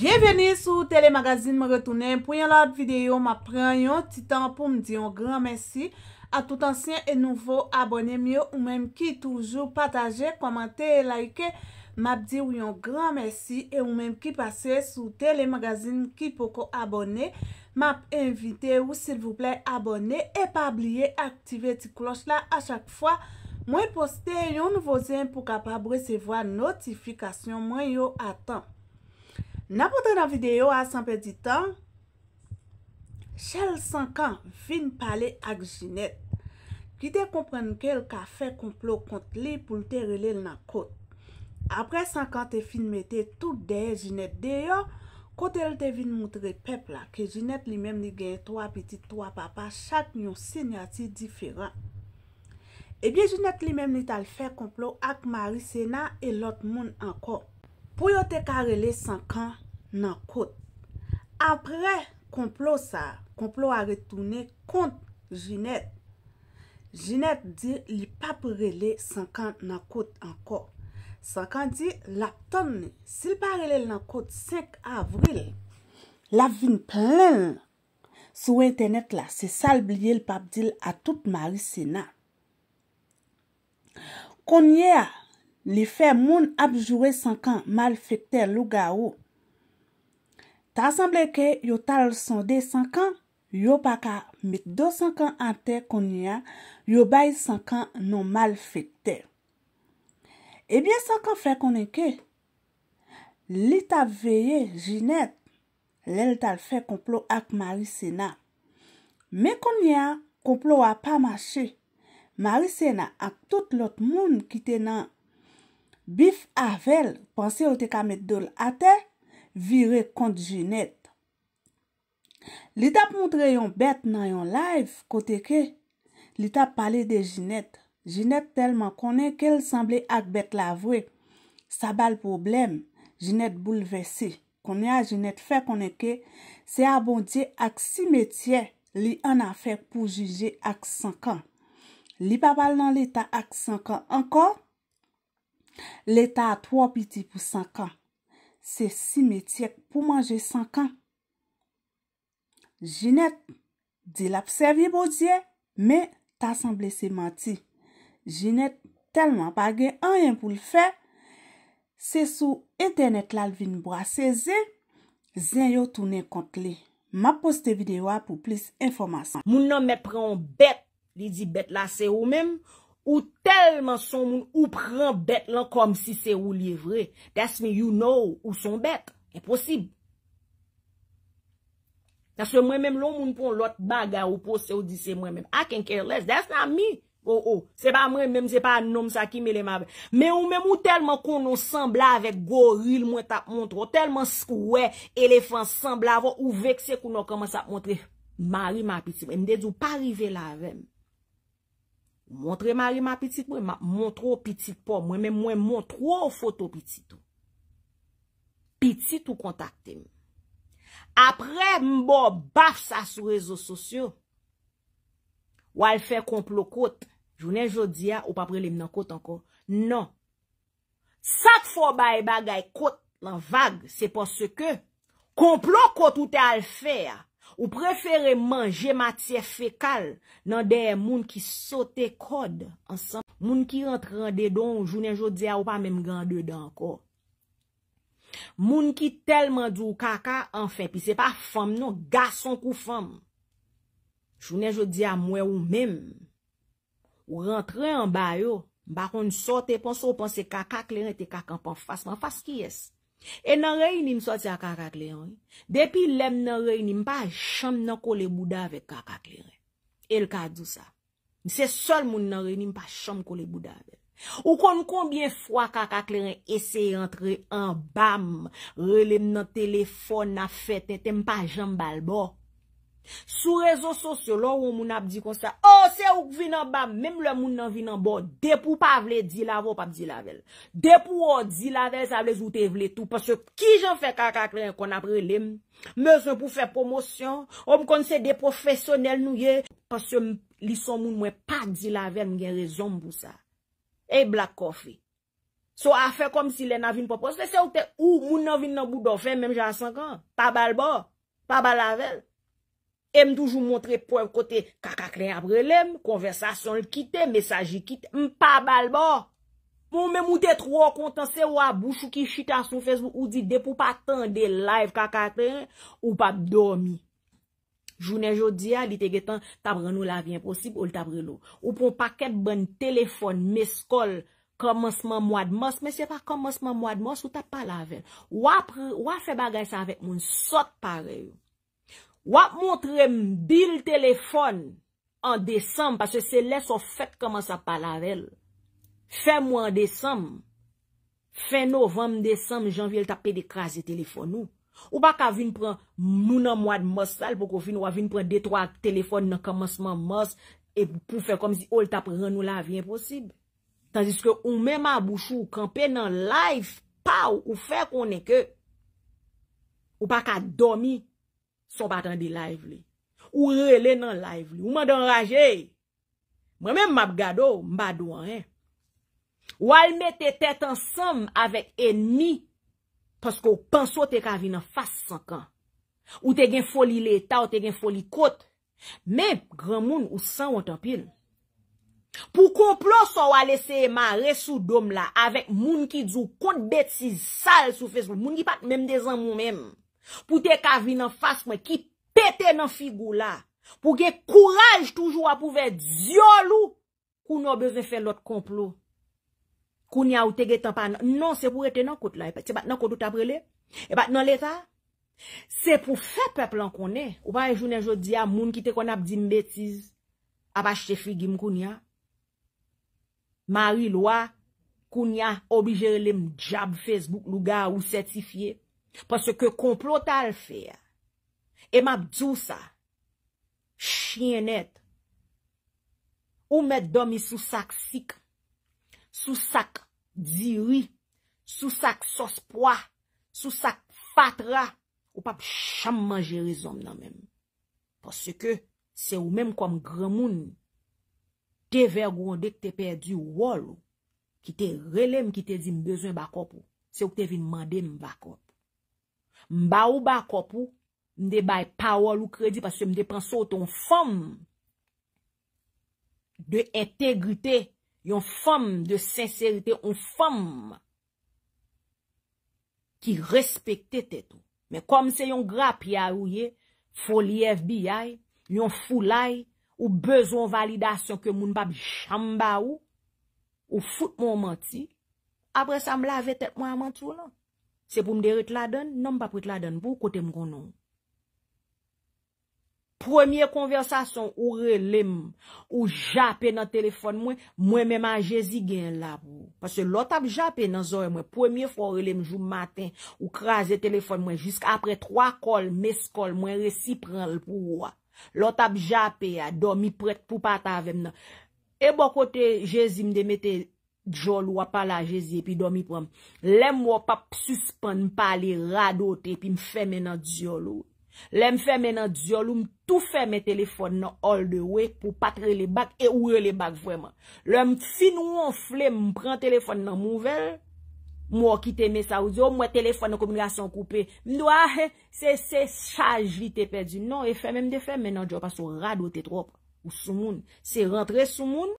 Bienveni sou telemagazin me retounen pou yon lot videyo ma pren yon titan pou mdi yon gran mersi a tout ansyen e nouvo abonem yo ou menm ki toujou pataje, komante, like, map di yon gran mersi e ou menm ki pase sou telemagazin ki poko abonem, map invite ou silvouple abonem e pa abliye aktive ti klos la a chak fwa mwen poste yon nouvo zyen pou kapab resevo a notifikasyon mwen yo atan. N apotre nan videyo a sanpe di tan, chel sankan vin pale ak Jinette, ki te komprenn ke el ka fe komplo kont li pou nte relel nan kote. Apre sankan te finmete tout deye Jinette deyo, kote el te vin moutre pepla ke Jinette li menm ni gen 3 peti 3 papa chak nyon senyati diferan. Ebyen eh Jinette li menm ni tal fe komplo ak Marie Sena e lot moun anko. pou yo te ka rele 5 an nan kote. Apre, komplo sa, komplo a retoune kont Jinet. Jinet di, li pap rele 5 an nan kote anko. 5 an di, la tonne, si li pa rele nan kote 5 avril, la vin plen. Sou internet la, se sal bliye li pap dil a tout Marissina. Konyea, Li fè moun apjoure sankan mal fèkter lou ga ou. Ta asemble ke yo tal sonde sankan, yo pa ka mit do sankan anter kon ni ya, yo bay sankan non mal fèkter. Ebyen sankan fè konen ke, li ta veye jinet, lèl tal fè konplo ak Marissena. Me kon ni ya, konplo a pa mache, Marissena ak tout lot moun ki tenan Bif avel, panse o te kamet do l ate, vire kont jinet. Li tap moudre yon bet nan yon live, kote ke, li tap pale de jinet. Jinet telman konen ke l semble ak bet lavwe. Sa bal problem, jinet boulevesi. Konen a jinet fe konen ke, se a bondye ak si metye, li an a fe pou juje ak sankan. Li pa bal nan li ta ak sankan anko, Le ta a 3 piti pou 5 an. Se si me tiek pou manje 5 an. Jinet, di la pou sevi pou diye, me ta san ble se manti. Jinet, telman pa ge, an yon pou l fe, se sou internet la lvin brase ze, zyen yo toune kont li. Ma poste video a pou plis informasyon. Moun nan me preon bet, li di bet la se ou menm, Ou telman son moun ou pran bet lan kom si se ou livre. Desme you know ou son bet. E posib. Desme mwen mèm loun moun pon lot baga ou posè ou disè mwen mèm. I can't care less. Desme mwen mèm se pa nom sa ki me le oh, oh. mabè. Me ou mèm ou telman konon sembla avèk goril mwen tap montre. Ou telman skouè elefant sembla avèk ou vekse konon koman sa ap montre. Mari ma piti mwen. Mde di ou pa rive la avèm. Montre mar yon ma pitit pou, mwen mwen mwen montrou pitit pou. Mwen mwen mwen moun trou foto pitit pou. Pitit ou kontakte mwen. Apre mbo baf sa sou rezo sosyo. Ou al fè komplo kout. Jounen jodi ya ou papre lèm nan kout ankon. Non. Nan. Sak fò bay bagay kout nan vag. Se pos se ke komplo kout ou te al fè ya. Ou prefere manje matye fekal nan deye moun ki sote kode ansan. Moun ki rentre an dedon ou jounen jodi a ou pa menm gande dan ko. Moun ki telman di ou kaka, anfen, pi se pa fom non, gason kou fom. Jounen jodi a mwen ou menm. Ou rentre an bayo, bakon sote, ponso ponse kaka, kleren te kaka, anpan fas, anpan fas ki yeste. E nan reynim soti a kaka kleren, depi lem nan reynim pa chom nan kole boudave kaka kleren. El ka dousa. Se sol moun nan reynim pa chom kole boudave. Ou kon konbyen fwa kaka kleren esey entre an bam, relem nan telefon na fete tem pa jambal bò. Sou rezo sosyo lò ou moun ap di kon sa O se ou kvin nan ba Mèm lè moun nan vin nan bo Depou pa vle di la vo pap di la vel Depou ou di la vel sa vle zoute vle tout Pas yo ki jan fe kaka kre kon ap relem Mèm se pou fe promosyon Om kon se de profesyonel nou ye Pas yo lison moun mwen pa di la vel Mwen gen rezon mwou sa E black coffee So a fe kom si lè nan vin po pos Se ou te ou moun nan vin nan bo do fe Mèm jan 5 an Pa bal bo Pa bal la vel Em toujou montre pou ev kote kaka kren aprelem, konversasyon l kitem, mesajik kitem, mpa balbo. Mwen mwen mwete tro kontan, se wap bouchou ki chita sou fez ou di depou patan de live kaka kren ou pap dormi. Jounen jodi ya, li te getan tabre nou la vyen posib ou tabre nou. Ou pou paket bon telefon meskol komonsman mwad mos, men se pa komonsman mwad mos ou tap pa laven. Wap fe bagay sa vek moun, sot parel. Wap mwotre mbil telefon an december, pache se lè so fèt koman sa palavel. Fè mwen december, fè novem december, janvye l tapè de krasi telefon nou. Ou pa ka vin pran mounan mwad mwos sal pou kon fin wap vin pran detroak telefon nan koman seman mwos pou fè kom si ou l tapè ron nou la vyen posib. Tansis ke ou mè mwa bouchou kampè nan life, pa ou fè konen ke ou pa ka domi Son bat an di live li. Ou rele nan live li. Ou man dan raje. Mwen men mab gado, mba do an e. Wal me te tet ansam avèk enmi paskou panso te kavina fas sankan. Ou te gen foli leta, ou te gen foli kot. Men, gran moun, ou san wot an pil. Pou komplos wale se ma resou dom la avèk moun ki dzou kont bet si sal sou fez moun. Moun ki pat mèm de zan moun mèm. pou te kavvi nan fas mwen ki pete nan figou la pou ge kouraj toujou apouve diolou koun yo bezen fe lot konplo koun ya ou te ge tampa nan nan se pou rete nan kout la e se bat nan kout ou tabrele se bat nan leta se pou fe peplan konnen ou pa e jounen jodi ya moun ki te konap di mbetiz aba che figi mkoun ya mari lwa koun ya obijere lem jab facebook luga ou certifiye Pas se ke komplo ta al fe, e map djou sa, chyenet, ou met domi sou sak sik, sou sak ziri, sou sak sos poa, sou sak fatra, ou pap chan manjere zon nan men. Pas se ke, se ou men kom gremoun, te vergon dek te perdi ou wol, ki te relem ki te zin bezwen bakop ou, se ou te vin manden bakop. Mba ou bakopou, mde bay pawol ou kredi, pwase mde pensote yon fom de entegrite, yon fom de senserite, yon fom ki respekte tetou. Men kom se yon grap ya ou ye, foli fbi yon fulay, ou bezon validasyon ke moun bab jamba ou, ou fout moun manti, apre sa m lave tet moun a manti ou nan. Se pou m de re te la don, nan m pa pre te la don pou kote m konon. Premier konversasyon ou relem, ou jape nan telefon mwen, mwen menman Jezi gen la pou. Pase lot ap jape nan zoy mwen, premier fwa relem jou maten, ou kraze telefon mwen, jiska apre 3 kol, mes kol, mwen resiprenl pou wwa. Lot ap jape ya, do mi pret pou pata aven nan. Ebo kote Jezi m de mette... Djo lou apal ajezi e pi domi pou am Lem wap ap suspan Mpa li radote e pi mfe menan Djo lou Lem mfe menan djo lou mtou fe men telefon Nan all the way pou patre le bak E ouye le bak vweman Lem fin ou an fle mpren telefon nan mouvel Mwakite men sa ouzio Mwen telefon nan koumigasyon koupe Mdwa ah, he se se saj Jite pe di nan e fe menan de fe Menan djo pason radote trop Ou sou moun se rentre sou moun